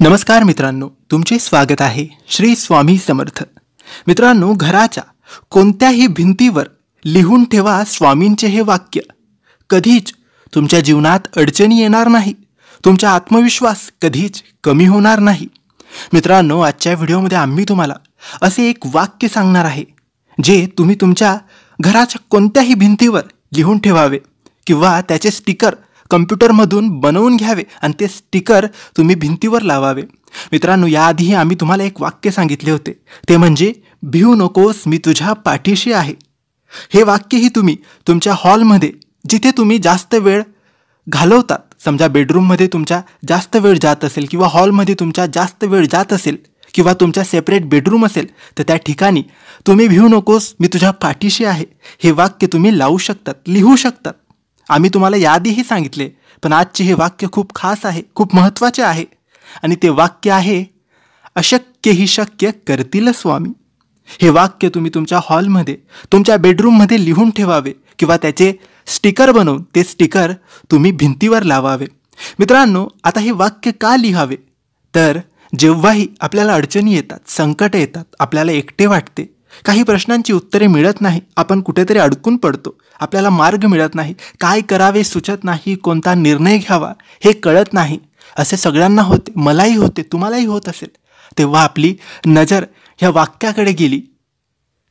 नमस्कार मित्रांनो तुमचे स्वागत आहे श्री स्वामी समर्थ मित्रांनो घराच्या कोणत्याही भिंतीवर लिहून ठेवा स्वामींचे हे वाक्य कधीच तुमच्या जीवनात अडचणी येणार नाही तुमचा आत्मविश्वास कधीच कमी होणार नाही मित्रांनो आजच्या व्हिडिओमध्ये आम्ही तुम्हाला असे एक वाक्य सांगणार आहे जे तुम्ही तुमच्या घराच्या कोणत्याही भिंतीवर लिहून ठेवावे किंवा त्याचे स्टिकर कम्प्युटरमधून बनवून घ्यावे आणि ते स्टिकर तुम्ही भिंतीवर लावावे मित्रांनो याआधीही आम्ही तुम्हाला एक वाक्य सांगितले होते ते म्हणजे भिऊ नकोस मी तुझ्या पाठीशी आहे हे वाक्यही तुम्ही तुमच्या हॉलमध्ये जिथे तुम्ही जास्त वेळ घालवतात समजा बेडरूममध्ये तुमच्या जास्त वेळ जात असेल किंवा हॉलमध्ये तुमच्या जास्त वेळ जात असेल किंवा तुमच्या सेपरेट बेडरूम असेल तर त्या ठिकाणी तुम्ही भिऊ नकोस मी तुझ्या पाठीशी आहे हे वाक्य तुम्ही लावू शकतात लिहू शकतात आम्ही तुम्हाला यादीही सांगितले पण आजचे हे वाक्य खूप खास आहे खूप महत्त्वाचे आहे आणि ते वाक्य आहे अशक्यही शक्य करतील स्वामी हे वाक्य तुम्ही तुमच्या हॉलमध्ये तुमच्या बेडरूममध्ये लिहून ठेवावे किंवा त्याचे स्टिकर बनवून ते स्टिकर तुम्ही भिंतीवर लावावे मित्रांनो आता हे वाक्य का लिहावे तर जेव्हाही आपल्याला अडचणी येतात संकट येतात आपल्याला एकटे वाटते काही प्रश्नांची उत्तरे मिळत नाही आपण कुठेतरी अडकून पडतो आपल्याला मार्ग मिळत नाही काय करावे सुचत नाही कोणता निर्णय घ्यावा हे कळत नाही असे सगळ्यांना होते मलाही होते तुम्हालाही होत असेल तेव्हा आपली नजर ह्या वाक्याकडे गेली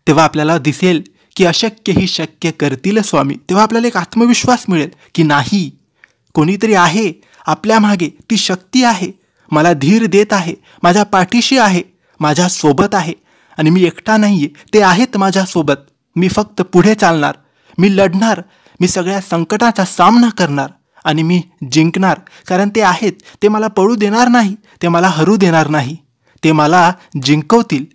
तेव्हा आपल्याला दिसेल की अशक्य ही शक्य करतील स्वामी तेव्हा आपल्याला एक आत्मविश्वास मिळेल की नाही कोणीतरी आहे आपल्या मागे ती शक्ती आहे मला धीर देत आहे माझ्या पाठीशी आहे माझ्यासोबत सोबत आहे आणि मी एकटा नाही आहे ते आहेत माझ्यासोबत मी फक्त पुढे चालणार मी लढणार मी सगळ्या संकटाचा सामना करणार आणि मी जिंकणार कारण ते आहेत ते मला पळू देणार नाही ते मला हरू देणार नाही ते मला जिंकवतील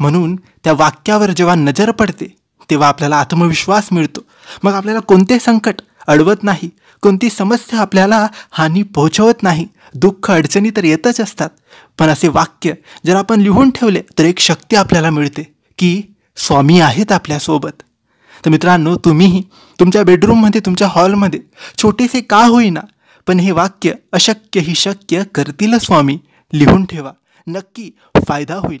म्हणून त्या वाक्यावर जेव्हा नजर पडते तेव्हा आपल्याला आत्मविश्वास मिळतो मग आपल्याला कोणते संकट अडवत नाही कोणती समस्या आपल्याला हानी पोहोचवत नाही दुःख अडचणी तर येतच असतात पण असे वाक्य जर आपण लिहून ठेवले तर एक शक्ती आपल्याला मिळते की स्वामी आहेत आपल्यासोबत तर मित्रांनो तुम्हीही तुमच्या बेडरूममध्ये तुमच्या हॉलमध्ये छोटेसे का होईना पण हे वाक्य अशक्य ही शक्य करतील स्वामी लिहून ठेवा नक्की फायदा होईल